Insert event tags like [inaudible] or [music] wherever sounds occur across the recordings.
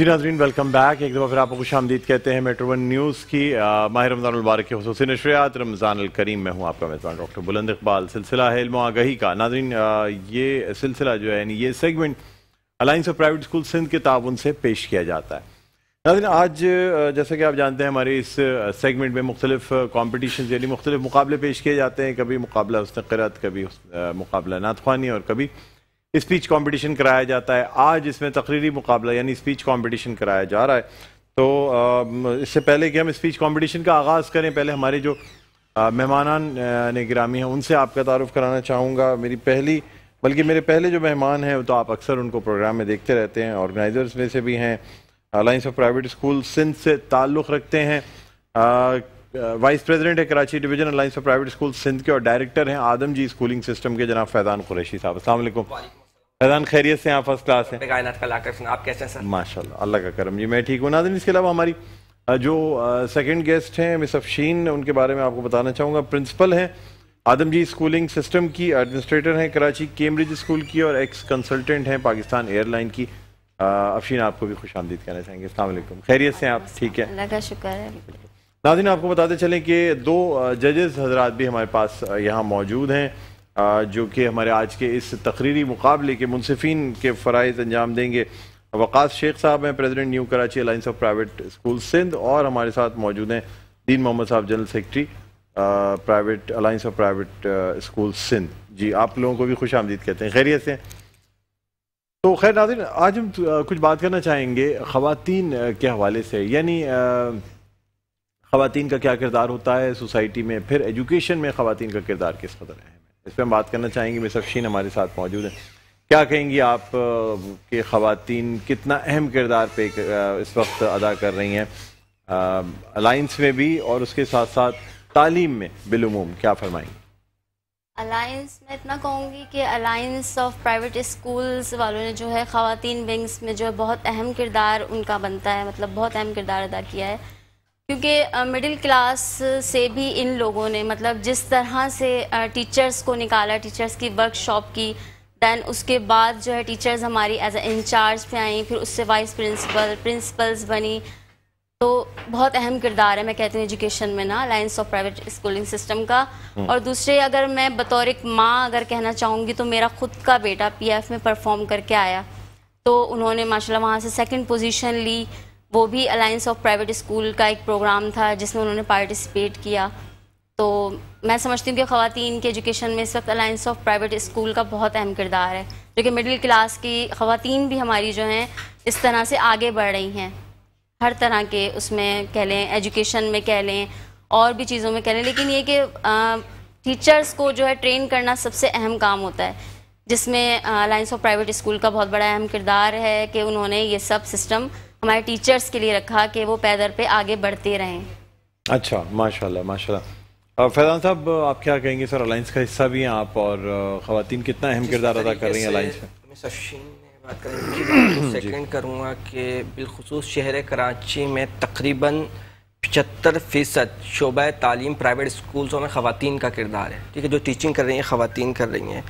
जी नाजरीन welcome back एक दफ़ा फिर आपको खुश आमदीद कहते हैं मेट्रो वन न्यूज़ की माह रमज़ान मुबारक के खसूस नशरियात रमज़ान करीम में हूँ आपका मेज़बान डॉक्टर बुलंद इकबाल सिलसिला है आगही का नाजरीन ये सिलसिला जो है ये segment alliance of private school Sindh के ताउन से पेश किया जाता है नाजरीन आज जैसा कि आप जानते हैं हमारे इस सेगमेंट में मुख्तलिफ कॉम्पिटिशन यानी मुख्तलिफ मुकाबले पेश किए जाते हैं कभी मुकाबला उसने करत कभी मुकाबला नात और कभी स्पीच कंपटीशन कराया जाता है आज इसमें तकरीरी मुकाबला यानी स्पीच कंपटीशन कराया जा रहा है तो इससे पहले कि हम स्पीच कंपटीशन का आगाज़ करें पहले हमारे जो मेहमानान ने ग्रामी हैं उनसे आपका तारुफ कराना चाहूँगा मेरी पहली बल्कि मेरे पहले जो मेहमान हैं तो आप अक्सर उनको प्रोग्राम में देखते रहते हैं ऑर्गेनाइजर्स में से भी हैं alliance of private school Sindh से ताल्लुक़ रखते हैं वाइस प्रेसिडेंट है Karachi division alliance of private school Sindh के और डायरेक्टर हैं आदम जी स्कूलिंग सिस्टम के जनाब फैदान कुरैशी साहब असल फैजान खैरियत से आप फर्स्ट क्लास है कायनात का लाकर सुना आप कैसे हैं सर माशाल्लाह अल्लाह का करम जी मैं ठीक हूँ नादिन इसके अलावा हमारी जो सेकंड गेस्ट हैं मिस अफशीन उनके बारे में आपको बताना चाहूँगा प्रिंसिपल हैं जी स्कूलिंग सिस्टम की एडमिनिस्ट्रेटर हैं कराची कैम्ब्रिज स्कूल की और एक्स कंसल्टेंट हैं पाकिस्तान एयरलाइन की अफशीन आपको भी खुश आमदीद कहना चाहेंगे अल्लाम खैरियत से आप ठीक है का शुक्र है नाजिन आपको बताते चलें कि दो जजेस हजरात भी हमारे पास यहाँ मौजूद हैं जो कि हमारे आज के इस तकरीरी मुकाबले के मुनसफिन के फ़रज़ अंजाम देंगे वक़ास शेख साहब हैं president new Karachi alliance of private school Sindh और हमारे साथ मौजूद हैं दीन मोहम्मद साहब general secretary private alliance of private school Sindh ji आप लोगों को भी खुश आमदीद कहते हैं खैरियत से तो खैर नाजिन आज हम तो, कुछ बात करना चाहेंगे ख़वान के हवाले से यानी ख़वान का क्या किरदार होता है सोसाइटी में फिर एजुकेशन में ख़वान का किरदार किस कदर है इस पर हम बात करना चाहेंगे मिस अफशीन हमारे साथ मौजूद हैं क्या कहेंगी आप के ख़वान कितना अहम किरदार पे इस वक्त अदा कर रही हैं अलाइंस में भी और उसके साथ साथ तालीम में बिलुमूम क्या फरमाएंगे अलाइंस मैं इतना कहूँगी कि अलाइंस ऑफ प्राइवेट स्कूल्स वालों ने जो है ख़वान विंग्स में जो है बहुत अहम किरदार उनका बनता है मतलब बहुत अहम किरदार अदा किया है क्योंकि मिडिल क्लास से भी इन लोगों ने मतलब जिस तरह से टीचर्स को निकाला टीचर्स की वर्कशॉप की दैन उसके बाद जो है टीचर्स हमारी एज ए इंचार्ज पे आई फिर उससे वाइस प्रिंसिपल प्रिंसिपल्स बनी तो बहुत अहम किरदार है मैं कहती हूँ एजुकेशन में ना alliance of private schooling system का हम्म। और दूसरे अगर मैं बतौर एक माँ अगर कहना चाहूँगी तो मेरा खुद का बेटा पी में परफॉर्म करके आया तो उन्होंने माशाल्लाह वहाँ से सेकंड पोजीशन ली वो भी अलायंस ऑफ प्राइवेट स्कूल का एक प्रोग्राम था जिसमें उन्होंने पार्टिसिपेट किया तो मैं समझती हूँ कि खुवान के एजुकेशन में इस वक्त अलायंस ऑफ प्राइवेट स्कूल का बहुत अहम किरदार है जो कि मिडिल क्लास की खातन भी हमारी जो हैं इस तरह से आगे बढ़ रही हैं हर तरह के उसमें कह लें एजुकेशन में कह लें और भी चीज़ों में कह लें लेकिन ये कि टीचर्स को जो है ट्रेन करना सबसे अहम काम होता है जिसमें अलायंस ऑफ प्राइवेट स्कूल का बहुत बड़ा अहम किरदार है कि उन्होंने ये सब सिस्टम हमारे टीचर्स के लिए रखा कि वो पैदल पे आगे बढ़ते रहें अच्छा माशाल्लाह माशाल्लाह फैजान साहब आप क्या कहेंगे सर अलायंस का हिस्सा भी हैं आप और खातन कितना अहम किरदार अदा कर रही हैं अलायंस में सेकंड करूँगा [clears throat] कि बिलखसूस शहर कराची में तकरीबन पचहत्तर फ़ीसद शोबा तालीम प्राइवेट स्कूलों में ख़वान का किरदार है ठीक है जो टीचिंग कर रही हैं ख़वान कर रही हैं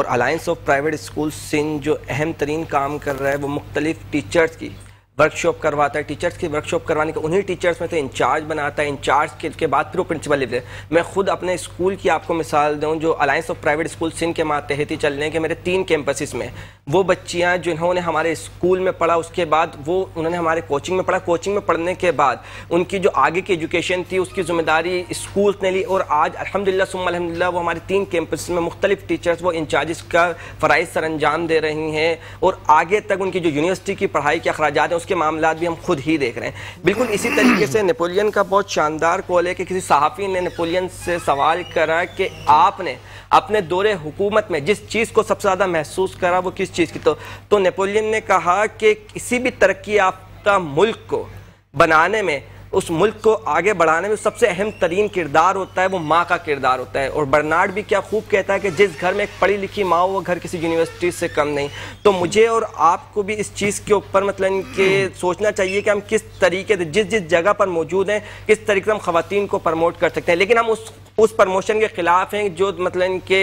और alliance of private school Sindh जो अहम तरीन काम कर रहा है वो मुख्तलिफ टीचर्स की वर्कशॉप करवाता है टीचर्स की वर्कशॉप करवाने के उन्हीं टीचर्स में से इंचार्ज बनाता है इंचार्ज के, के बाद फिर वो प्रिंसिपल लेते हैं मैं खुद अपने स्कूल की आपको मिसाल दूँ जो alliance of private school Sindh के मातहती चलने के मेरे तीन कैंपसिस में वो बच्चियां जिन्होंने हमारे स्कूल में पढ़ा उसके बाद वो उन्होंने हमारे कोचिंग में पढ़ा कोचिंग में पढ़ने के बाद उनकी जो आगे की एजुकेशन थी उसकी जिम्मेदारी स्कूल ने ली और आज अलहमदिल्ला सुम अलहमदिल्ला वो हमारे तीन कैंपस में मुख्तलिफ टीचर्स वो इंचार्ज का फ़राइज सर अंजाम दे रही हैं और आगे तक उनकी जो यूनिवर्सिटी की पढ़ाई के अखराज हैं उसके मामला भी हम खुद ही देख रहे हैं बिल्कुल इसी तरीके से नेपोलियन का बहुत शानदार कॉल है कि किसी सहाफ़ी ने नेपोलियन से सवाल करा कि आपने अपने दौरे हुकूमत में जिस चीज़ को सबसे ज़्यादा महसूस करा वो किस चीज़ की तो, तो नेपोलियन ने कहा कि किसी भी तरक्की याफ्ता मुल्क को बनाने में उस मुल्क को आगे बढ़ाने में सबसे अहम तरीन किरदार होता है वो माँ का किरदार होता है और बर्नार्ड भी क्या खूब कहता है कि जिस घर में एक पढ़ी लिखी माँ हो वो घर किसी यूनिवर्सिटी से कम नहीं तो मुझे और आपको भी इस चीज़ के ऊपर मतलब कि हम्म। सोचना चाहिए कि हम किस तरीके से जिस जिस जगह पर मौजूद हैं किस तरीके से हम ख़वान को प्रमोट कर सकते हैं लेकिन हम उस उस प्रमोशन के ख़िलाफ़ हैं जो मतलब कि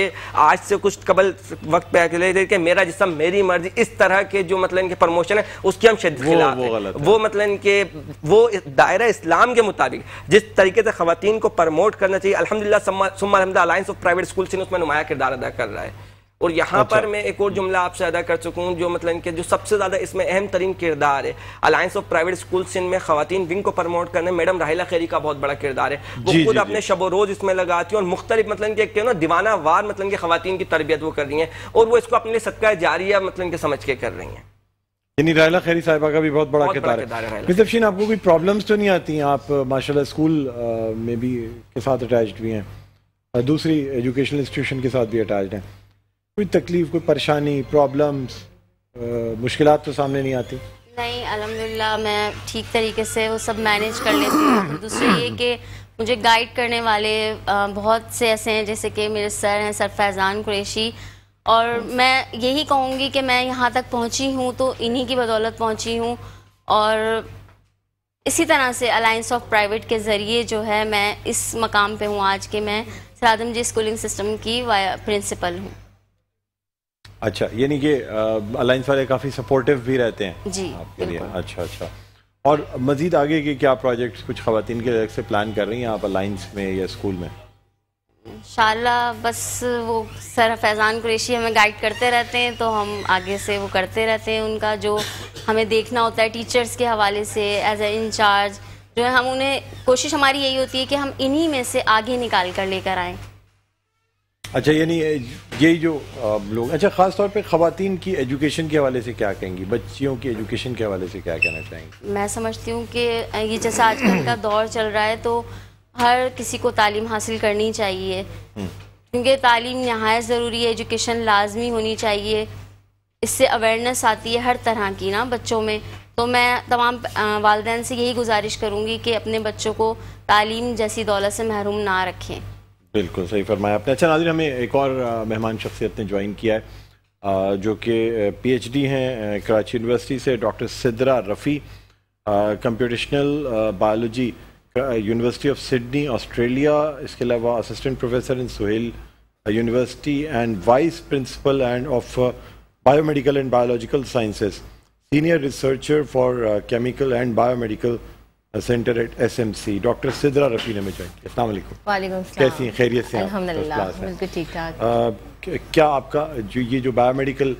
आज से कुछ कबल वक्त पहले कि मेरा जिसम मेरी मर्जी इस तरह के जो मतलब इनके प्रमोशन है उसकी हम शद खिलाफ वो, वो, वो मतलब कि वो दायरा इस्लाम के मुताबिक जिस तरीके से खातन को प्रमोट करना चाहिए अलहमदिल्ला ऑफ प्राइवेट स्कूल से उसमें नुमाया किरदार अदा कर रहा है और यहाँ अच्छा। पर मैं एक और जुमला आपसे अदा कर चुका हूँ जो मतलब इनके जो सबसे ज़्यादा इसमें अहम तरीन किरदार है alliance of private school Sindh में खातन विंग को प्रमोट करने मैडम राहिला खेरी का बहुत बड़ा किरदार है वो जी, खुद जी, अपने शब रोज इसमें लगाती है और मुख्तलिफ मतलब कि ना दीवाना वार मतलब की खातन की तरबियत वो कर रही हैं और वो इसको अपने लिए सदका जारिया मतलब के समझ के कर रही हैं यानी रायला खैरी साहिबा का भी बहुत बड़ा किरदार है रिसेप्शन आपको कोई प्रॉब्लम्स तो नहीं आती हैं आप uh, माशाल्लाह स्कूल uh, में भी के साथ अटैच्ड भी हैं uh, दूसरी एजुकेशनल इंस्टीट्यूशन के साथ भी अटैच्ड हैं कोई तकलीफ कोई परेशानी प्रॉब्लम्स मुश्किल तो सामने नहीं आती नहीं अलहमदिल्ला मैं ठीक तरीके से वो सब मैनेज कर लेती हूँ दूसरी ये कि मुझे गाइड करने वाले बहुत से ऐसे हैं जैसे कि मेरे सर हैं सर फैज़ान कुरेशी और मैं यही कहूँगी कि मैं यहाँ तक पहुंची हूँ तो इन्हीं की बदौलत पहुंची हूँ और इसी तरह से अलाइंस ऑफ प्राइवेट के ज़रिए जो है मैं इस मकाम पे हूँ आज के मैं सरादम जी स्कूलिंग सिस्टम की प्रिंसिपल हूँ अच्छा यानी कि अलाइंस वाले काफ़ी सपोर्टिव भी रहते हैं जी आपके लिए अच्छा अच्छा और मज़ीद आगे के क्या प्रोजेक्ट कुछ खातन के से प्लान कर रही हैं आप अलाइंस में या स्कूल में इंशाल्लाह बस वो सर फैज़ान कुरेशी हमें गाइड करते रहते हैं तो हम आगे से वो करते रहते हैं उनका जो हमें देखना होता है टीचर्स के हवाले से एज ए इंचार्ज जो है हम उन्हें कोशिश हमारी यही होती है कि हम इन्हीं में से आगे निकाल कर लेकर आए अच्छा यानी यही जो लोग अच्छा ख़ास तौर पे खातन की एजुकेशन के हवाले से क्या कहेंगी बच्चियों की एजुकेशन के हवाले से क्या कहना चाहेंगी मैं समझती हूँ कि ये जैसा आजकल का दौर चल रहा है तो हर किसी को तालीम हासिल करनी चाहिए हम्म। क्योंकि तालीम नहायत ज़रूरी है एजुकेशन लाजमी होनी चाहिए इससे अवेयरनेस आती है हर तरह की ना बच्चों में तो मैं तमाम वालदे से यही गुजारिश करूँगी कि अपने बच्चों को तालीम जैसी दौलत से महरूम ना रखें बिल्कुल सही फरमाया आपने अच्छा नाजिर हमें एक और मेहमान शख्सियत ने ज्वाइन किया है जो कि पीएचडी हैं कराची यूनिवर्सिटी से doctor Sidra Rafi computational biology university of Sydney Australia इसके अलावा assistant professor in Sohail university and vice principal and of biomedical and biological sciences senior researcher for chemical and biomedical center at C doctor Sidra Rafi ने मुझे join किया वालेकुम कैसी हैं खैरियत से uh, क्या आपका जो ये जो बायोमेडिकल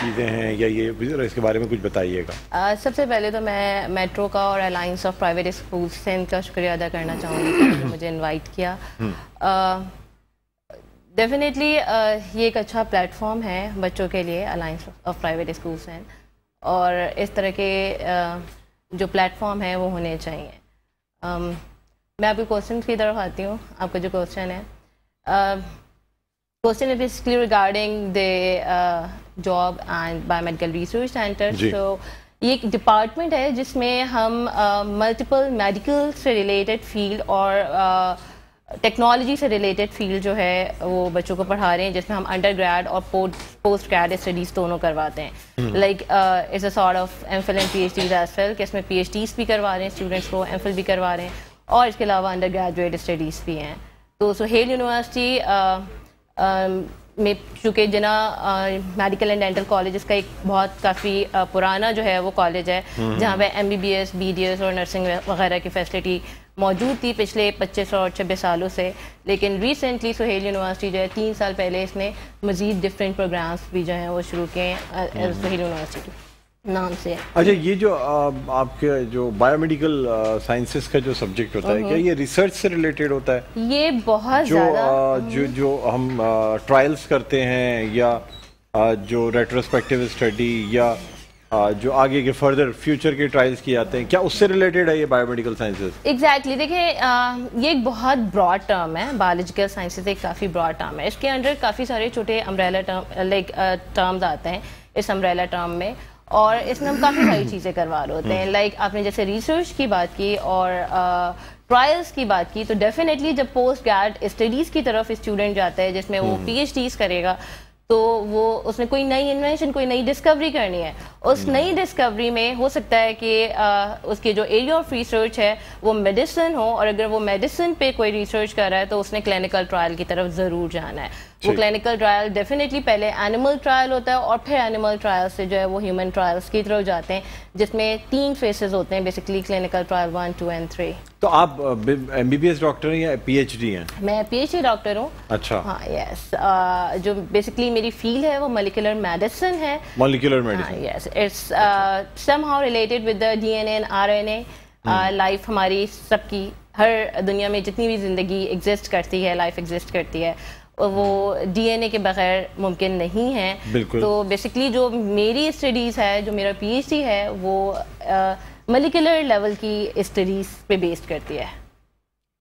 चीज़ें हैं या ये इसके बारे में कुछ बताइएगा सबसे पहले तो मैं मेट्रो का और अलाइंस ऑफ प्राइवेट स्कूल से इनका शुक्रिया अदा करना चाहूँगी मुझे इनवाइट किया डेफिनेटली हम्म। ये एक अच्छा प्लेटफॉर्म है बच्चों के लिए अलाइंस ऑफ प्राइवेट स्कूल्स हैं और इस तरह के जो प्लेटफॉर्म है वो होने चाहिए um, मैं आपके क्वेश्चन की तरफ आती हूँ आपका जो क्वेश्चन है question is basically regarding the job and biomedical research center so ये एक डिपार्टमेंट है जिसमें हम मल्टीपल मेडिकल से रिलेटेड फील्ड और टेक्नोलॉजी से रिलेटेड फील्ड जो है वो बच्चों को पढ़ा रहे हैं जिसमें हम अंडर ग्रेड और पोस्ट ग्रेड स्टडीज दोनों करवाते हैं like hmm. Is a sort of M phil and P H D as well के इसमें पी एच डीज भी करवा रहे हैं स्टूडेंट्स को एम फिल भी करवा रहे हैं और इसके अलावा अंडर ग्रेजुएट स्टडीज़ भी हैं तो सोहेल यूनिवर्सिटी में चूँकि जना मेडिकल एंड डेंटल कॉलेज का एक बहुत काफ़ी पुराना जो है वो कॉलेज है हम्म। जहाँ पे M B B S B D S और नर्सिंग वगैरह की फैसिलिटी मौजूद थी पिछले पच्चीस और छब्बीस सालों से लेकिन रिसेंटली सुहेल यूनिवर्सिटी जो है तीन साल पहले इसने मज़ीद डिफरेंट प्रोग्राम्स भी जो हैं वो शुरू किए हैं हम्म। सुहेल यूनिवर्सिटी नाम से अच्छा ये जो आ, आपके जो बायोमेडिकल साइंसेस का जो सब्जेक्ट होता है क्या हम्म। ये रिसर्च से रिलेटेड होता है ये बहुत जो आ, हम्म। जो जो हम ट्रायल्स करते हैं या आ, जो रेट्रोस्पेक्टिव स्टडी या जो आगे के फर्दर फ्यूचर के ट्रायल्स किए जाते हैं क्या उससे रिलेटेड है ये बायोमेडिकल साइंसेज एग्जैक्टली देखिए ये एक बहुत ब्रॉड टर्म है बायोलॉजिकल साइंसेज एक काफ़ी ब्रॉड टर्म है इसके अंडर काफ़ी सारे छोटे अम्ब्रेला टर्म लाइक टर्म्स आते हैं इस अम्ब्रेला टर्म में और इसमें हम काफ़ी सारी [clears throat] चीज़ें करवा रहे होते हैं लाइक हम्म। आपने जैसे रिसर्च की बात की और ट्रायल्स की बात की तो डेफिनेटली जब पोस्ट ग्रेड स्टडीज़ की तरफ स्टूडेंट जाता है जिसमें वो पी हम्म। करेगा तो वो उसने कोई नई इन्वेंशन कोई नई डिस्कवरी करनी है उस हम्म। नई डिस्कवरी में हो सकता है कि आ, उसके जो एरिया ऑफ रिसर्च है वो मेडिसिन हो और अगर वो मेडिसिन पे कोई रिसर्च कर रहा है तो उसने क्लिनिकल ट्रायल की तरफ ज़रूर जाना है वो क्लिनिकल ट्रायल डेफिनेटली पहले एनिमल ट्रायल होता है और फिर एनिमल ट्रायल से जो है वो ह्यूमन ट्रायल्स की तरफ जाते हैं जिसमें तीन फेसेस होते हैं basically clinical trial one two and three तो आप M B B S doctor हैं या पी एच डी हैं मैं पी एच डी डॉक्टर हूँ अच्छा हाँ यस आ, जो बेसिकली मेरी फील्ड है वो मोलिकुलर मेडिसिन है molecular medicine yes it's somehow related with D N and R N A life हमारी सबकी हर दुनिया में जितनी भी ज़िंदगी एग्जिस्ट करती है लाइफ एग्जिस्ट करती है वो डीएनए के बगैर मुमकिन नहीं है तो बेसिकली जो मेरी स्टडीज़ है जो मेरा पीएचडी है वो मलिकुलर लेवल की स्टडीज़ पे बेस्ड करती है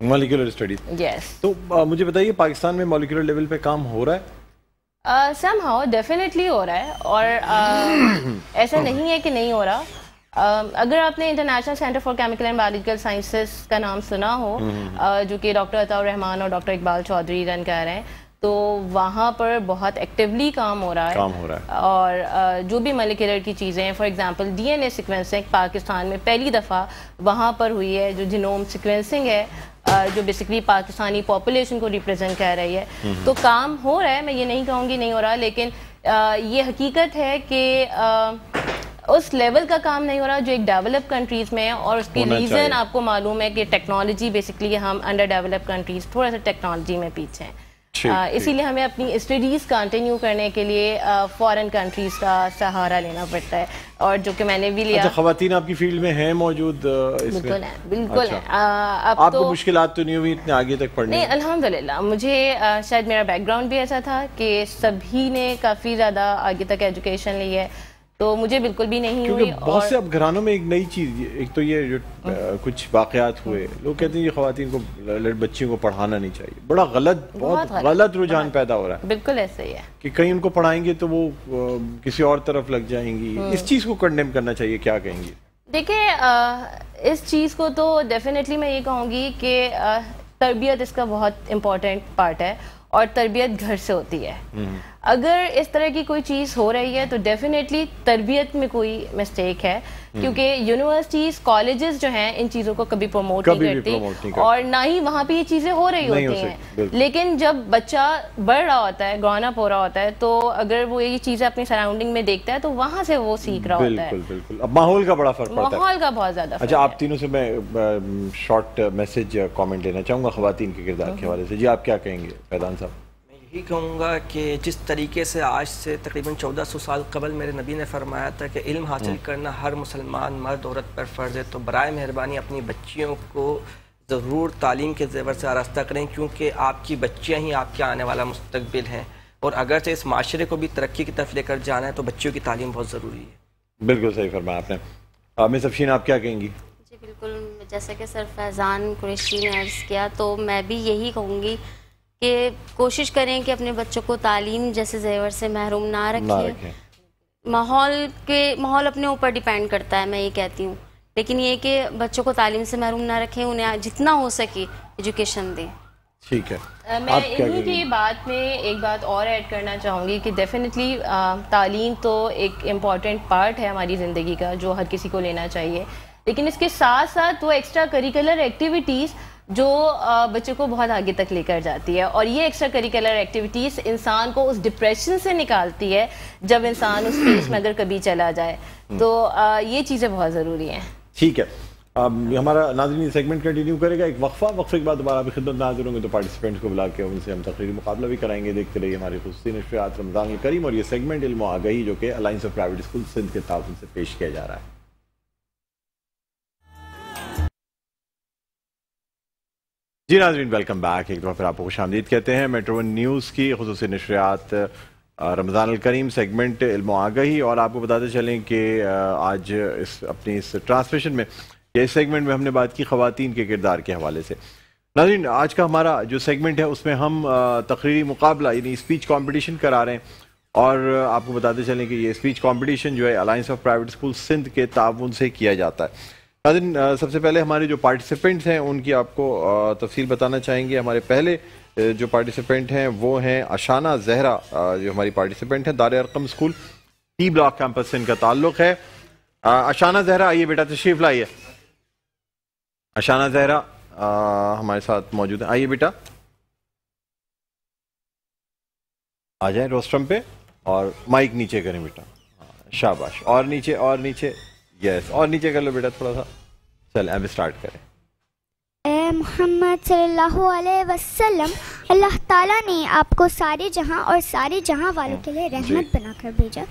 मलिकुलर स्टडीज यस तो आ, मुझे बताइए पाकिस्तान में मॉलिकुलर लेवल पे काम हो रहा है सम हाउ डेफिनेटली हो रहा है और uh, [coughs] ऐसा नहीं है कि नहीं हो रहा uh, अगर आपने international center for chemical and biological sciences का नाम सुना हो uh, जो कि डॉक्टर अताउर रहमान और डॉक्टर इकबाल चौधरी रन कर रहे हैं तो वहाँ पर बहुत एक्टिवली काम हो रहा है काम हो रहा है और जो भी मलिकलर की चीज़ें हैं for example DNA sequencing Pakistan में पहली दफ़ा वहाँ पर हुई है जो जिनोम सीक्वेंसिंग है जो बेसिकली पाकिस्तानी पॉपुलेशन को रिप्रेजेंट कर रही है हम्म, हम्म। तो काम हो रहा है मैं ये नहीं कहूँगी नहीं हो रहा लेकिन ये हकीकत है कि उस लेवल का काम नहीं हो रहा जो एक डेवलप कंट्रीज में है और उसकी रीज़न आपको मालूम है कि टेक्नोलॉजी बेसिकली हम अंडर डेवलप कंट्रीज थोड़ा सा टेक्नोलॉजी में पीछे हैं Uh, इसीलिए हमें अपनी स्टडीज़ कंटिन्यू करने के लिए फ़ॉरन uh, कंट्रीज़ का सहारा लेना पड़ता है और जो कि मैंने भी लिया अच्छा, खातन आपकी फील्ड में है मौजूद uh, बिल्कुल है बिल्कुल अच्छा। आपको तो, मुश्किल तो नहीं हुई इतने आगे तक पढ़ने नहीं अल्हम्दुलिल्लाह मुझे आ, शायद मेरा बैकग्राउंड भी ऐसा था कि सभी ने काफ़ी ज़्यादा आगे तक एजुकेशन ली है तो मुझे बिल्कुल भी नहीं हुई बहुत से अब घरानों में एक नई चीज़ एक तो ये जो हम्म। कुछ वाकयात हुए लोग कहते हैं ये खातन को बच्चियों को पढ़ाना नहीं चाहिए बड़ा गलत बहुत गलत रुझान पैदा हो रहा है बिल्कुल ऐसे ही है कि कहीं उनको पढ़ाएंगे तो वो किसी और तरफ लग जाएंगी हम्म। इस चीज़ को कंडेम करना चाहिए क्या कहेंगे देखिए इस चीज़ को तो डेफिनेटली मैं ये कहूँगी कि तरबियत इसका बहुत इम्पोर्टेंट पार्ट है और तरबियत घर से होती है हम्म। अगर इस तरह की कोई चीज़ हो रही है तो डेफिनेटली तरबियत में कोई मिस्टेक है हम्म। क्योंकि यूनिवर्सिटीज कॉलेजेस जो हैं इन चीज़ों को कभी प्रमोट नहीं करती और ना ही वहाँ पे ये चीज़ें हो रही होती हैं लेकिन जब बच्चा बढ़ रहा होता है ग्रॉन पो हो रहा होता है तो अगर वो ये चीज़ें अपनी सराउंडिंग में देखता है तो वहाँ से वो सीख रहा होता है बिल्कुल अब माहौल का बड़ा फर्क माहौल का बहुत ज़्यादा अच्छा आप तीनों से मैं शॉर्ट मैसेज कॉमेंट लेना चाहूँगा खातन के किरदार के हम्म। हवाले से जी आप क्या कहेंगे फैदान साहब यही कहूँगा कि जिस तरीके से आज से तकरीबन 1400 साल कबल मेरे नबी ने फरमाया था कि इल्म हासिल हम्म। करना हर मुसलमान मर्द औरत पर फ़र्ज़ है तो बरए मेहरबानी अपनी बच्चियों को ज़रूर तालीम के जेवर से आरस्ता करें क्योंकि आपकी बच्चियाँ ही आपके आने वाला मुस्तबिल हैं और अगर से इस माशरे को भी तरक्की की तरफ लेकर जाना है तो बच्चियों की तालीम बहुत ज़रूरी है बिल्कुल सही फरमाया आपने आमिर सफशीन आप क्या कहेंगी जी बिल्कुल जैसा कि सर फैज़ान कुरेशी ने अर्ज़ किया तो मैं भी यही कहूँगी कि कोशिश करें कि अपने बच्चों को तालीम जैसे जेवर से महरूम ना रखें माहौल के माहौल अपने ऊपर डिपेंड करता है मैं ये कहती हूँ लेकिन ये कि बच्चों को तालीम से महरूम ना रखें उन्हें जितना हो सके एजुकेशन दें ठीक है आ, मैं इन्हीं की बात में एक बात और ऐड करना चाहूँगी कि डेफिनेटली तालीम तो एक इम्पॉर्टेंट पार्ट है हमारी ज़िंदगी का जो हर किसी को लेना चाहिए लेकिन इसके साथ साथ वो एक्स्ट्रा करिकुलर एक्टिविटीज़ जो बच्चों को बहुत आगे तक लेकर जाती है और ये एक्स्ट्रा करिकुलर एक्टिविटीज़ इंसान को उस डिप्रेशन से निकालती है जब इंसान उस फेज में अगर कभी चला जाए हम्म। तो ये चीज़ें बहुत ज़रूरी हैं ठीक है अब हमारा नाजरीन सेगमेंट कंटिन्यू करेगा एक वक्फा वक्फे के बाद दोबारा भी खिदमत नाजर होंगे तो पार्टिसिपेंट्स को बुला के उनसे हम तकरीरी मुकाबला भी कराएंगे देखते रहिए हमारे खुशी नशियात रमज़ान करीम और ये सेगमेंट इल्म आगही जो कि alliance of private school Sindh के ताउन से पेश किया जा रहा है जी नाजमीन वेलकम बैक एक दफ़ा फिर आपको खुश आमदीद कहते हैं मेट्रो न्यूज़ की खसूस नशरियात रमज़ान करीम सेगमेंट इल्म आगही और आपको बताते चलें कि आज इस अपनी इस ट्रांसमिशन में या इस सेगमेंट में हमने बात की ख़वान के किरदार के हवाले से नाजरीन आज का हमारा जो सेगमेंट है उसमें हम तकरीरी मुकाबला यानी स्पीच कॉम्पिटिशन करा रहे हैं और आपको बताते चलें कि ये स्पीच कॉम्पिटिशन जो है alliance of private school Sindh के ताउन से किया जाता है नाजिन सबसे पहले हमारे जो पार्टिसिपेंट्स हैं उनकी आपको तफसील बताना चाहेंगे हमारे पहले जो पार्टिसिपेंट हैं वो हैं अशाना जहरा जो हमारी पार्टिसिपेंट हैं Dar Arqam school T block campus से इनका ताल्लुक है अशाना जहरा आइए बेटा तशरीफ लाइए अशाना जहरा हमारे साथ मौजूद है आइए बेटा आ जाए रोस्ट्रम पे और माइक नीचे करें बेटा हाँ, शाबाश और नीचे और नीचे यस और नीचे कर लो बेटा थोड़ा सा चल अब स्टार्ट करें ए मोहम्मद सल्लल्लाहु अलैहि वसल्लम अल्लाह ताला ने आपको सारे जहां और सारे जहां वालों हाँ, के लिए रहमत बनाकर भेजा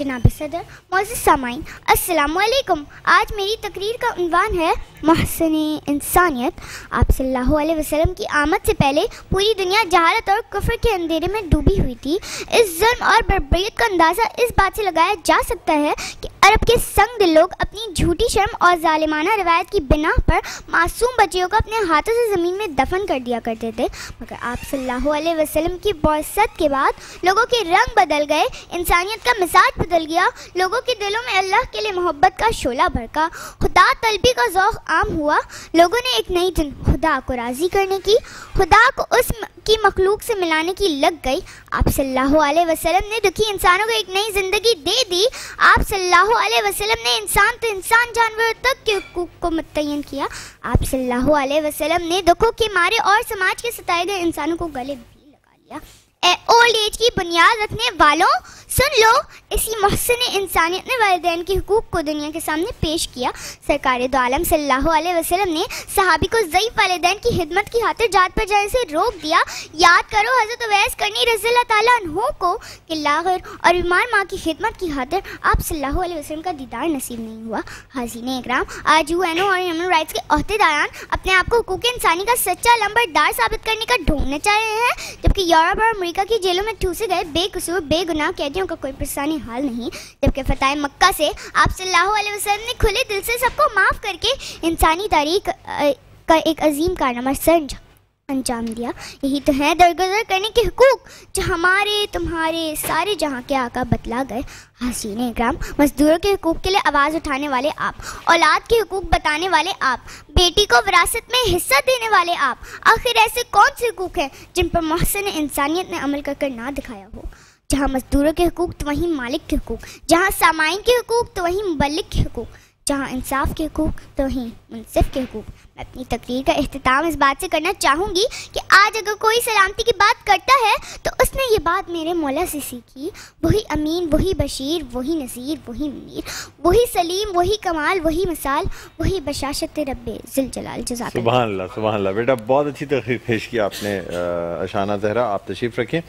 जनाब सदर मोज़ सामाई असलकम आज मेरी तकरीर का अनवान है महसन इंसानियत आप वसल्लम की आमद से पहले पूरी दुनिया जहारत और कफर के अंधेरे में डूबी हुई थी इस जुर्म और बरबरीत का अंदाज़ा इस बात से लगाया जा सकता है कि अरब के संग लोग अपनी झूठी शर्म और ालिमाना रवायत की बिना पर मासूम बच्चियों को अपने हाथों से ज़मीन में दफन कर दिया करते थे मगर आप सल्ला वसलम की बौसत के बाद लोगों के रंग बदल गए इंसानियत का मिजाज बदल गया लोगों के दिलों में अल्लाह के लिए मोहब्बत का शोला भड़का खुदा तलबी का ज़ौक़ आम हुआ लोगों ने एक नई दिन खुदा को राज़ी करने की खुदा को उस की मखलूक से मिलाने की लग गई आप सल्लल्लाहु अलैहि वसल्लम ने दुखी इंसानों को एक नई ज़िंदगी दे दी आप सल्लल्लाहु अलैहि वसल्लम ने इंसान तो इंसान जानवरों तक के हकूक को मुतन किया आप सल्लल्लाहु अलैहि वसल्लम ने दुखों के मारे और समाज के सताए गए इंसानों को गले भी लगा लिया ओल्ड एज की बुनियाद रखने वालों सुन लो इसी मोहसिन इंसानियत ने वालदेन के हकूक़ को दुनिया के सामने पेश किया सरकार दो आलम ने सहाबी को ज़यीफ़ वालदेन की खिदमत की खातिर जात पर जाने से रोक दिया याद करो हज़रत अवैस करनी रज़ी तहों को कि लाहौर और बीमार माँ की खिदमत की खातिर आप सल्लल्लाहु का दीदार नसीब नहीं हुआ हाजिन इकराम आज यू एन ओ और ह्यूमन राइट्स के अहदेदारान अपने आप को हकूक इंसानी का सच्चा लंबरदार साबित करने का ढूंढने चाह रहे हैं जबकि यूरोप और अमरीका की जेलों में ठूसे गए बेकसूर बेगुनाह कैदियों विरोधियों का कोई परेशानी हाल नहीं जबकि फतेह मक्का से आप सल्लल्लाहु अलैहि वसल्लम ने खुले दिल से सबको माफ़ करके इंसानी तारीख का एक अजीम कारनामा सर अंजाम दिया यही तो है दरगुजर करने के हकूक जो हमारे तुम्हारे सारे जहाँ के आका बतला गए हसीन ग्राम मजदूरों के हकूक के लिए आवाज़ उठाने वाले आप औलाद के हकूक बताने वाले आप बेटी को विरासत में हिस्सा देने वाले आप आखिर ऐसे कौन से हकूक हैं जिन पर मोहसिन इंसानियत ने अमल करके ना दिखाया हो जहाँ मजदूरों के हकूक तो वहीं मालिक के हकूक जहाँ सामाइन के हकूक तो वहीं मुबलिक के हकूक जहाँ इंसाफ के हकूक तो वहीं मुनसिफ के हकूक मैं अपनी तकरीर का अहतमाम इस बात से करना चाहूँगी कि आज अगर कोई सलामती की बात करता है तो उसने ये बात मेरे मौला से सीखी वही अमीन वही बशीर वही नज़ीर वही मीर वही सलीम वही कमाल वही मिसाल वही बशाशत रब जलाल जजा सुबह सुबह बेटा बहुत अच्छी तकरीर पेश की आपने अशाना जहरा आप तशीफ़ रखें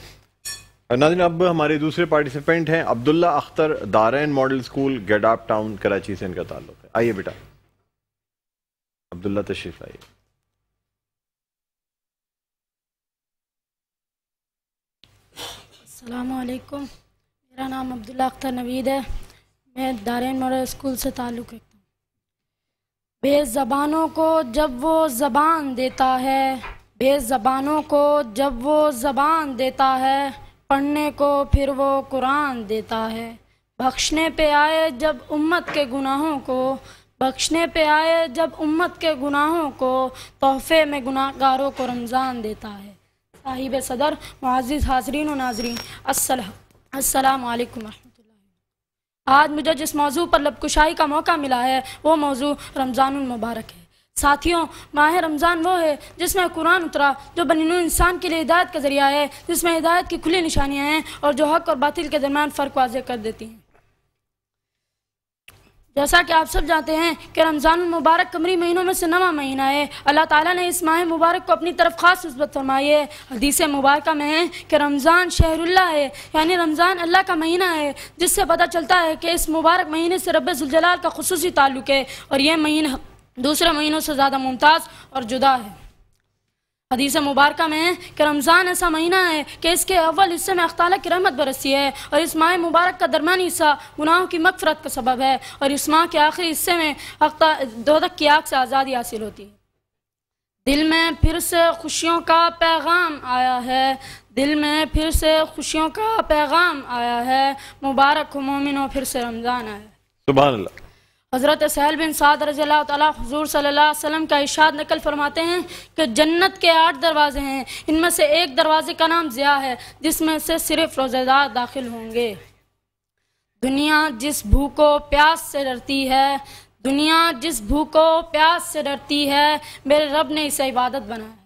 नाजिन अब हमारे दूसरे पार्टिसिपेंट हैं Abdullah Akhtar Darain model school Gadap town Karachi से इनका ताल्लुक है आइए बेटा अब्दुल्ला तशरीफ आइए अलकुम मेरा नाम अब्दुल्ला अख्तर नवीद है मैं दारैन मॉडल स्कूल से ताल्लुक़ रखता हूँ बेज़बानों को जब वो ज़बान देता है बेज़बानों को जब वो ज़बान देता है पढ़ने को फिर वो कुरान देता है बख्शने पे आए जब उम्मत के गुनाहों को बख्शने पे आए जब उम्मत के गुनाहों को तोहफे में गुनाहगारों को रमज़ान देता है साहिब सदर मुआज़ हाजरीन व नाजरीन अस्सलाम वालेकुम आज मुझे जिस मौजू पर लबकुशाही का मौका मिला है वो मौजू रमज़ान मुबारक है साथियों माह रमज़ान वो है जिसमें कुरान उतरा जो बन इंसान के लिए हिदायत का ज़रिया है जिसमें हिदायत की खुली निशानियाँ हैं और जो हक और बातिल के दरमियान फ़र्क वाज कर देती हैं जैसा कि आप सब जानते हैं कि रमज़ान मुबारक कमरी महीनों में से नवा महीना है अल्लाह ताला ने इस माह मुबारक को अपनी तरफ खास नस्बत फरमाई है हदीस मुबारक में है कि रमज़ान शहरुल्ला है यानी रमज़ान अल्लाह का महीना है जिससे पता चलता है कि इस मुबारक महीने से जुलजलाल का खसूसी ताल्लुक़ है और यह महीना दूसरे महीनों से ज़्यादा मुमताज़ और जुदा है हदीस मुबारक में कि रमज़ान ऐसा महीना है कि इसके अव्वल हिस्से में अख्ताला की रहमत बरसी है और इस माह मुबारक का दरमानी हिस्सा गुनाहों की मकफरत का सबब है और इस माह के आखिरी हिस्से में दोदक की आग से आज़ादी हासिल होती है दिल में फिर से खुशियों का पैगाम आया है दिल में फिर से खुशियों का पैगाम आया है मुबारक हो मोमिन फिर से रमज़ान आया सुबह हज़रत सहल बिन साद रज़ी हजूर सल्ला का इशाद नकल फरमाते हैं कि जन्नत के आठ दरवाज़े हैं इनमें से एक दरवाज़े का नाम ज़िया है जिसमें से सिर्फ रोज़ेदार दाखिल होंगे दुनिया जिस भूखो प्यास से डरती है दुनिया जिस भूखो प्यास से डरती है मेरे रब ने इसे इबादत बनाया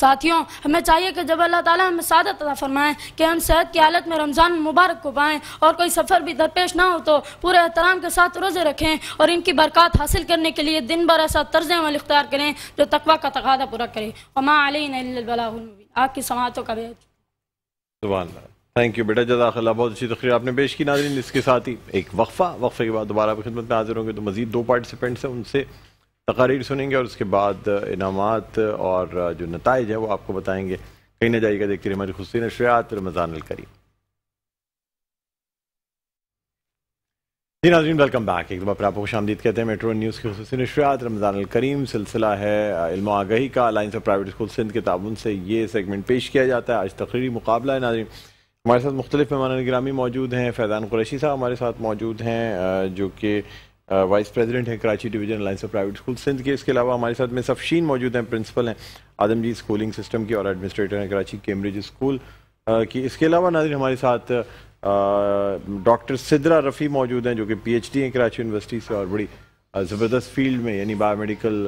साथियों हमें चाहिए कि जब अल्लाह ताला हमें सादत अदा फरमाएं कि हम सेहत की हालत में रमज़ान मुबारक को पाएँ और कोई सफ़र भी दरपेश ना हो तो पूरे एहतराम के साथ रोज़े रखें और इनकी बरकत हासिल करने के लिए दिन भर ऐसा तर्ज अमल इख्तियार करें जो तकवा का तकादा पूरा करे वमा आपकी समातों का बेहद थैंक यू बेटा जदाखला बहुत अच्छी तकरीर आपने पेश की नाजरीन इसके साथ ही एक वक्फ़ा वक्फे के बाद दोबारा आपकी खिदमत में हाजिर होंगे तो मजीद दो पार्टिसिपेंट्स हैं उनसे तकारीर सुनेंगे और उसके बाद इनाम और जो नतज है वो आपको बताएंगे कहीं ना जाइएगा देखते रहे हमारी खुशी नशरियात रमज़ान करीम जी नाजीन वेलकम बैक एक बार आपको खुश आमदीद कहते हैं मेट्रो न्यूज़ की खसूस नशरियात रमज़ान करीम सिलसिला है इल्म आगही का alliance of private school Sindh के ताउन से ये सेगमेंट पेश किया जाता है आज तकरीरी मुकाबला है नाजीन हमारे साथ मुख्तलिफ मेहमान ग्रामी मौजूद हैं फैज़ान कुरैशी साहब हमारे साथ मौजूद हैं जो कि वाइस प्रेसिडेंट हैं Karachi division line of private school Sindh के इसके अलावा हमारे साथ में सफशीन मौजूद हैं प्रिंसिपल हैं आदमजी स्कूलिंग सिस्टम की और एडमिनिस्ट्रेटर हैं कराची कैम्ब्रिज स्कूल की इसके अलावा नाजिर हमारे साथ डॉक्टर सिद्रा रफ़ी मौजूद हैं जो कि डी हैं कराची यूनिवर्सिटी से और बड़ी uh, ज़बरदस्त फील्ड में यानी बायोमेडिकल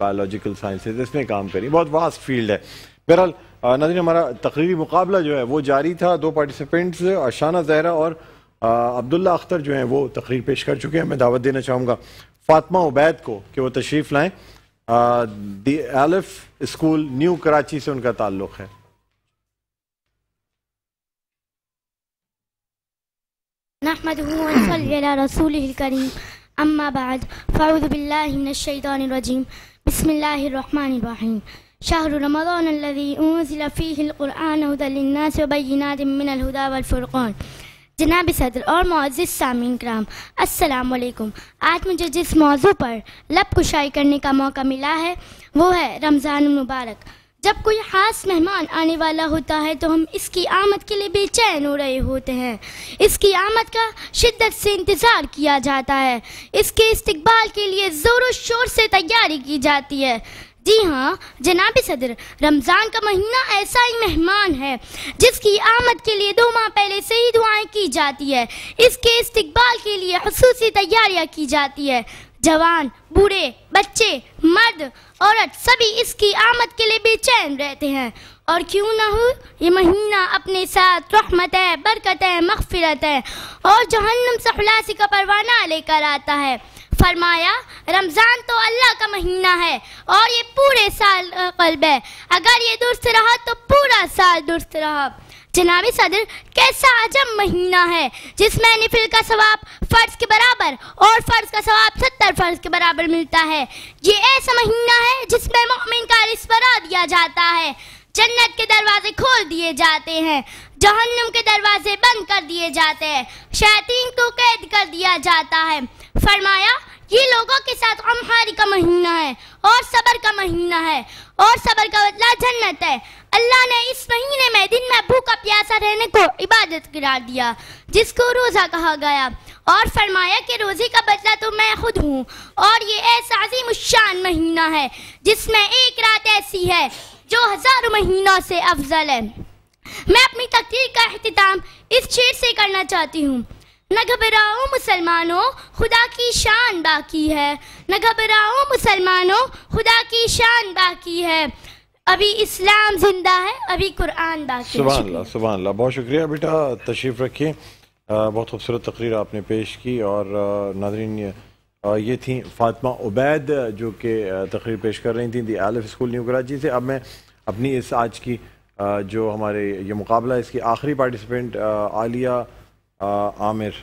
बायोलॉजिकल साइंसेज इसमें काम करी बहुत वास्ट फील्ड है बहरहाल uh, नाजिर हमारा तकरीरी मुकाबला जो है वो जारी था दो पार्टिसिपेंट्स अशाना जहरा और अब्दुल्ला अख्तर जो हैं वो तकरीर पेश कर चुके हैं मैं दावत देना चाहूँगा फातमा उबैद को कि वो तशरीफ़ लाएँ दी स्कूल न्यू कराची से उनका ताल्लुक़ है रसूल अम्मा बाद फ़ाउज़बिल्लिनशैतरजीम बसमीम شهر رمضان الذي أنزل فيه القرآن هدى للناس وبينات من الهدى والفرقان जनाब सदर और मोज़ सामीन कराम असलकुम आज मुझे जिस मौजू पर लब कुशाई करने का मौका मिला है वो है रमज़ान मुबारक जब कोई ख़ास मेहमान आने वाला होता है तो हम इसकी आमद के लिए बेचैन हो रहे होते हैं इसकी आमद का शिद्दत से इंतज़ार किया जाता है इसके इस्तकबाल के लिए ज़ोर शोर से तैयारी की जाती है जी हाँ जनाब सदर रमज़ान का महीना ऐसा ही मेहमान है जिसकी आमद के लिए दो माह पहले से ही दुआएं की जाती है इसके इस्तकबाल के लिए खसूस तैयारियाँ की जाती है जवान बूढ़े बच्चे मर्द औरत सभी इसकी आमद के लिए बेचैन रहते हैं और क्यों ना हो ये महीना अपने साथ रहमत है बरकत है मगफिरत है और जहन्नम से का परवाना लेकर आता है फरमाया रमज़ान तो अल्लाह का महीना है और ये पूरे साल कल्ब है अगर ये दुरुस्त रहा तो पूरा साल दुरुस्त रहा जनाब सदर कैसा अजब महीना है जिसमें नफिल का सवाब फ़र्ज के बराबर और फ़र्ज का सवाब सत्तर फ़र्ज के बराबर मिलता है ये ऐसा महीना है जिसमें मोमिन का रिश्वरा दिया जाता है जन्नत के दरवाजे खोल दिए जाते हैं जहन्नुम के दरवाजे बंद कर दिए जाते हैं शैतीन को कैद कर दिया जाता है फरमाया ये लोगों के साथ अमहारी का महीना है और सबर का महीना है और सबर का बदला जन्नत है अल्लाह ने इस महीने में दिन में भूखा प्यासा रहने को इबादत करार दिया जिसको रोज़ा कहा गया और फरमाया कि रोज़े का बदला तो मैं खुद हूँ और ये ऐसा अजीम शान महीना है जिसमें एक रात ऐसी है जो हज़ारों महीनों से अफजल है मैं अपनी तकदीर का अहतमाम इस शेर से करना चाहती हूँ न घबराओ मुसलमानों खुदा की शान बाकी है न घबराओ मुसलमानों खुदा की शान बाकी है अभी इस्लाम जिंदा है अभी कुरान बाकी सुबह अल्लाह सुबह अल्लाह बहुत शुक्रिया बेटा तशरीफ़ रखिए बहुत खूबसूरत तकरीर आपने पेश की और नाजरीन ये थी फातिमा उबैद जो कि तकरीर पेश कर रही थी the Alif school new Karachi से अब मैं अपनी इस आज की जो हमारे ये मुकाबला इसकी आखिरी participant Aliya uh, Amir,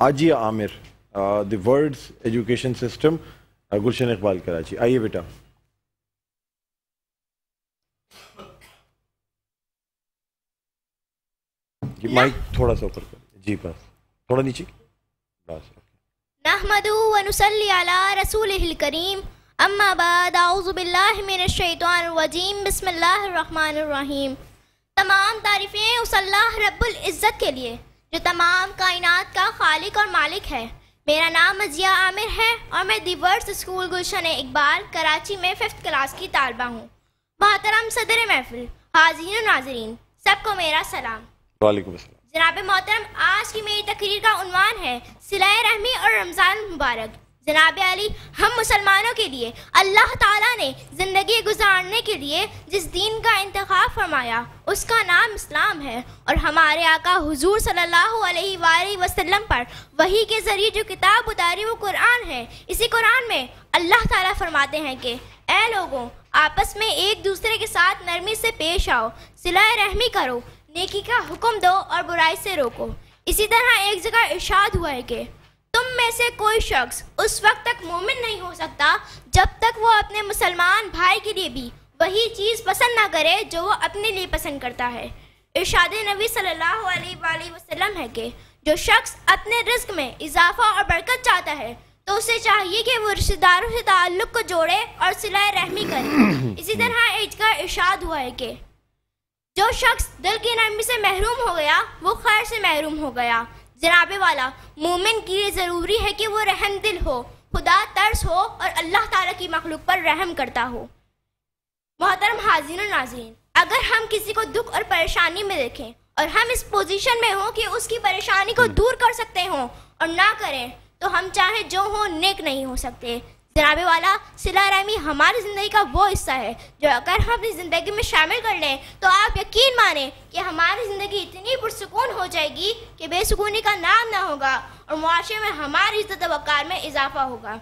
Ajia Amir, uh, the world's education system, uh, Gulshan Iqbal, Karachi. आइए बेटा जी माइक थोड़ा सा ऊपर कर जी बस थोड़ा नीचे बस नहमदू व नुसल्ली अला रसूलिल करीम अम्मा बाद औज़ु बिल्लाहि मिनश शैतानिर रजीम बिस्मिल्लाहिर रहमानिर रहीम तमाम तारीफ़ें उस अल्लाह रब्बुल इज़्ज़त के लिए जो तमाम कायनात का खालिक और मालिक है मेरा नाम मजिया आमिर है और मैं दिवर्स स्कूल गुलशन इकबाल कराची में फिफ्थ क्लास की तालबा हूँ मोहतरम सदर महफिल हाजीन नाजरीन सबको मेरा सलाम जनाब मोहतरम आज की मेरी तकरीर का है सिलाई रहमी और रमज़ान मुबारक जनाब अली हम मुसलमानों के लिए अल्लाह ताला ने ज़िंदगी गुजारने के लिए जिस दीन का इंतखा फरमाया उसका नाम इस्लाम है और हमारे आका हुजूर सल्लल्लाहु अलैहि वसल्लम पर वही के ज़रिए जो किताब उतारी वो कुरान है इसी कुरान में अल्लाह ताला फरमाते हैं कि ए लोगों आपस में एक दूसरे के साथ नरमी से पेश आओ सिलाए रहमी करो नेकी का हुक्म दो और बुराई से रोको इसी तरह एक जगह इर्शाद हुआ है कि तुम में से कोई शख्स उस वक्त तक मोमिन नहीं हो सकता जब तक वो अपने मुसलमान भाई के लिए भी वही चीज़ पसंद ना करे जो वो अपने लिए पसंद करता है इरशाद नबी सल्लल्लाहु अलैहि वसल्लम है कि जो शख्स अपने रिस्क में इजाफा और बरकत चाहता है तो उसे चाहिए कि वो रिश्तेदारों से ताल्लुक़ को जोड़े और सिलाए रहमी करे [coughs] इसी तरह ईद का इर्शाद हुआ है कि जो शख्स दिल की नरमी से महरूम हो गया वो खैर से महरूम हो गया जनाबे वाला मोमिन के लिए ज़रूरी है कि वो रहम दिल हो खुदा तर्स हो और अल्लाह ताला की मखलूक पर रहम करता हो मोहतरम हाजिन नाजीन अगर हम किसी को दुख और परेशानी में देखें और हम इस पोजीशन में हों कि उसकी परेशानी को हम्म। दूर कर सकते हों और ना करें तो हम चाहे जो हों नेक नहीं हो सकते जनाबे वाला सिला रहमी हमारी ज़िंदगी का वो हिस्सा है जो अगर हम अपनी ज़िंदगी में शामिल कर लें तो आप यकीन माने कि हमारी ज़िंदगी इतनी पुरसकून हो जाएगी कि बेसकूनी का नाम ना होगा और मुआरे में हमारी इज्जत वक़ार में इजाफा होगा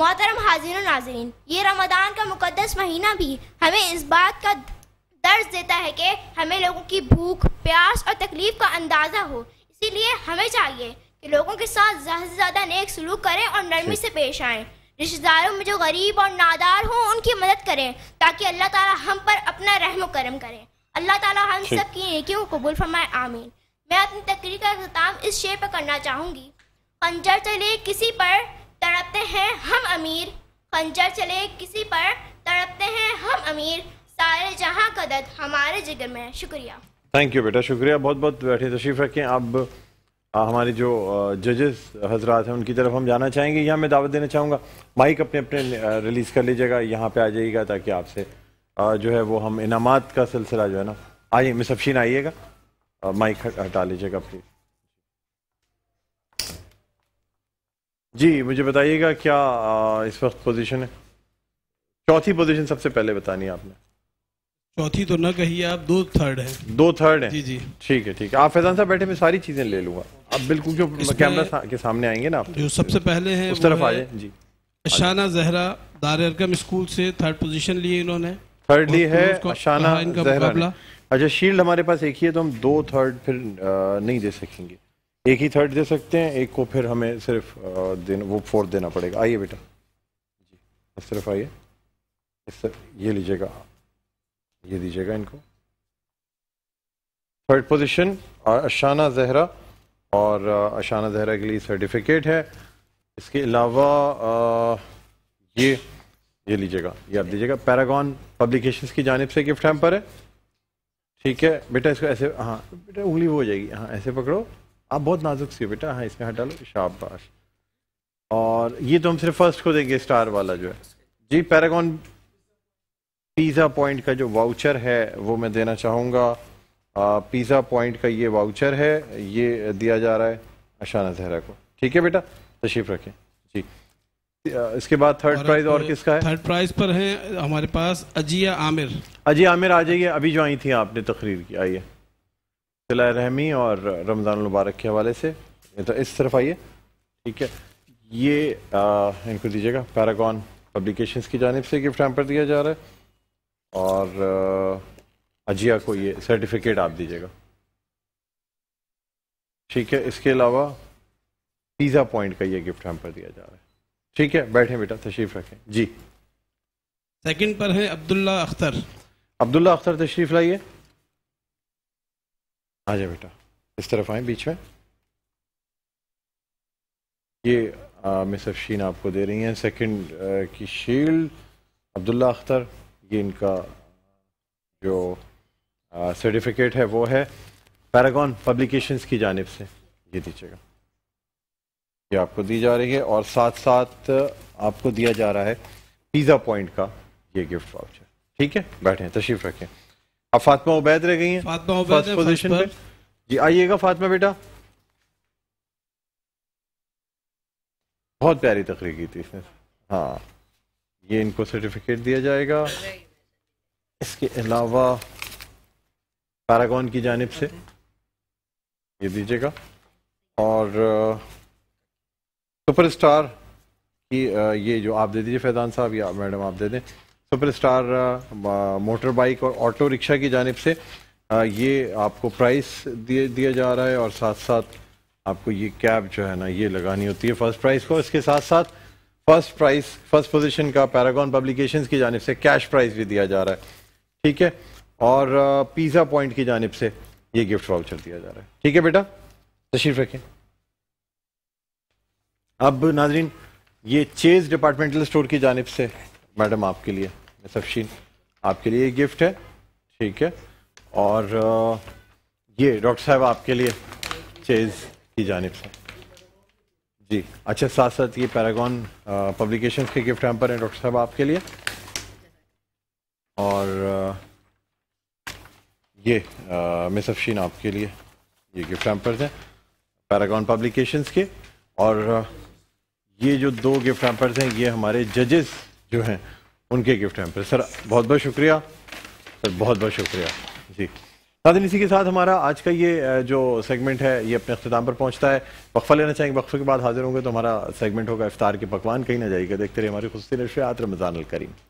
मोहतरम हाजिर नाजरीन ये रमदान का मुकदस महीना भी हमें इस बात का दर्ज देता है कि हमें लोगों की भूख प्यास और तकलीफ़ का अंदाज़ा हो इसीलिए हमें चाहिए कि लोगों के साथ ज़्यादा से ज़्यादा नेक सलूक करें और नरमी से पेश आएँ रिश्तेदारों में जो गरीब और नादार हों उनकी मदद करें ताकि अल्लाह ताला हम पर अपना रहम करम करें अल्लाह ताला हम सब की नेकियों को कबूल फरमाए आमीन मैं अपनी तकरीर का अख्ताम इस शेर पर करना चाहूँगी खंजर चले किसी पर तड़पते हैं हम अमीर खंजर चले किसी पर तड़पते हैं हम अमीर सारे जहाँ का हमारे जिगर में शुक्रिया थैंक यू बेटा शुक्रिया बहुत बहुत बैठे तशरीफ़ रखें अब हमारे जो जजेस हजरात हैं उनकी तरफ हम जाना चाहेंगे यहाँ मैं दावत देना चाहूँगा माइक अपने अपने रिलीज़ कर लीजिएगा यहाँ पे आ जाइएगा ताकि आपसे जो है वो हम इनाम का सिलसिला जो है ना आइए अफशीन आइएगा माइक हटा लीजिएगा प्लीज़ जी मुझे बताइएगा क्या इस वक्त पोजीशन है चौथी पोजीशन सबसे पहले बतानी है आपने चौथी तो ना कहिए आप दो थर्ड है दो थर्ड है जी जी ठीक है ठीक है आप फैजान साहब बैठे मैं सारी चीज़ें ले लूँगा आप बिल्कुल जो कैमरा सा, के सामने आएंगे ना आप जो सबसे पहले है उस तरफ आ जाए जी अशाना जहरा दार अरकम स्कूल से थर्ड पोजीशन लिए इन्होंने थर्ड ली है अशाना जहरा अच्छा शील्ड हमारे पास एक ही है तो हम दो थर्ड फिर नहीं दे सकेंगे एक ही थर्ड दे सकते हैं एक को फिर हमें सिर्फ देना वो फोर्थ देना पड़ेगा आइए बेटा जी इस तरफ आइए इस तरफ ये लीजिएगा ये दीजिएगा इनको थर्ड पोजीशन अशाना जहरा और अशाना जहरा के लिए सर्टिफिकेट है इसके अलावा ये ये लीजिएगा ये आप दीजिएगा पैरागॉन पब्लिकेशंस की जानब से गिफ्ट हैम्पर है ठीक है बेटा इसको ऐसे हाँ बेटा उंगली हो जाएगी हाँ ऐसे पकड़ो आप बहुत नाजुक सी हो बेटा हाँ इसमें हटा लो शाबाश और ये तो हम सिर्फ फर्स्ट को देंगे स्टार वाला जो है जी पैरागॉन पिज़्ज़ा पॉइंट का जो वाउचर है वो मैं देना चाहूँगा पिज़्ज़ा पॉइंट का ये वाउचर है ये दिया जा रहा है अशाना जहरा को ठीक है बेटा तशरीफ रखें जी इसके बाद थर्ड प्राइज और किसका है थर्ड प्राइज पर है हमारे पास अजिया आमिर अजिया आमिर आ जाइए अभी जो आई थी आपने तकरीर की आइए सिला रहमी और रमज़ान मुबारक के हवाले से तो इस तरफ आइए ठीक है ये आ, इनको दीजिएगा पैरागॉन पब्लिकेशंस की जानब से गिफ्ट हैम्पर दिया जा रहा है और आ, अजिया को ये सर्टिफिकेट आप दीजिएगा ठीक है इसके अलावा पिज़्ज़ा पॉइंट का ये गिफ्ट हम पर दिया जा रहा है ठीक है बैठे बेटा तशरीफ़ रखें जी सेकंड पर है अब्दुल्ला अख्तर अब्दुल्ला अख्तर तशरीफ़ लाइए आ जाए बेटा इस तरफ आए बीच में ये मिस अफशीन आपको दे रही हैं सेकंड की शील्ड अब्दुल्ला अख्तर ये इनका जो সার্টিফিকেট হে वो है প্যারাগন পাবলিকেশন্স কি জানিবসে জি দিচেগা কি আপকো দি জা রেহে হে অর সাথ সাথ আপকো দিয়া জা রা হে পিজা পয়েন্ট কা ইয়ে গিফট ফাউচার ঠিক হে বঠে তাসহীফ রাখিয়ে আব ফাতেমা উবাইদ রে গয়েন ফাতেমা উবাইদ পজিশন পে জি আইয়েগা ফাতেমা বেটা বহুত পেয়ারে তাখরী কিতি হে হ্যাঁ ইয়ে ইনকো সার্টিফিকেট দিয়া জায়েগা ইসকে ইলাওয়া पैरागॉन की जानब से ये दीजिएगा और सुपर स्टार की ये जो आप दे दीजिए फैजान साहब या मैडम आप दे दें सुपर स्टार मोटर बाइक और ऑटो रिक्शा की जानब से ये आपको प्राइस दिए दिया जा रहा है और साथ साथ आपको ये कैब जो है ना ये लगानी होती है फर्स्ट प्राइस को इसके साथ साथ फर्स्ट प्राइस फर्स्ट पोजीशन का पैरागॉन पब्लिकेशंस की जानब से कैश प्राइस भी दिया जा रहा है ठीक है और पिज़्ज़ा पॉइंट की जानब से ये गिफ्ट वाउचर दिया जा रहा है ठीक है बेटा तशरीफ रखें अब नाजरीन ये चेज डिपार्टमेंटल स्टोर की जानब से मैडम आपके लिए सफशीन आपके लिए गिफ्ट है ठीक है और ये डॉक्टर साहब आपके लिए चेज की जानब से जी अच्छा साथ साथ ये पैरागॉन पब्लिकेशंस के गिफ्ट हम पर हैं डॉक्टर साहब आपके लिए और ये मिस अफशीन आपके लिए ये गिफ्ट हैम्पर्स हैं पैरागॉन पब्लिकेशंस के और ये जो दो गिफ्ट हैम्पर्स हैं ये हमारे जजेस जो हैं उनके गिफ्ट हैम्पर्स सर बहुत बहुत शुक्रिया सर बहुत बहुत शुक्रिया जी नादिन इसी के साथ हमारा आज का ये जो सेगमेंट है ये अपने अख्ताम पर पहुंचता है वक्फा लेना चाहेंगे वक्फे के बाद हाजिर होंगे तो हमारा सेगमेंट होगा इफ्तार के पकवान कहीं ना जाएगा देखते रहे हमारे खुशी नशे आत रमज़ान करीम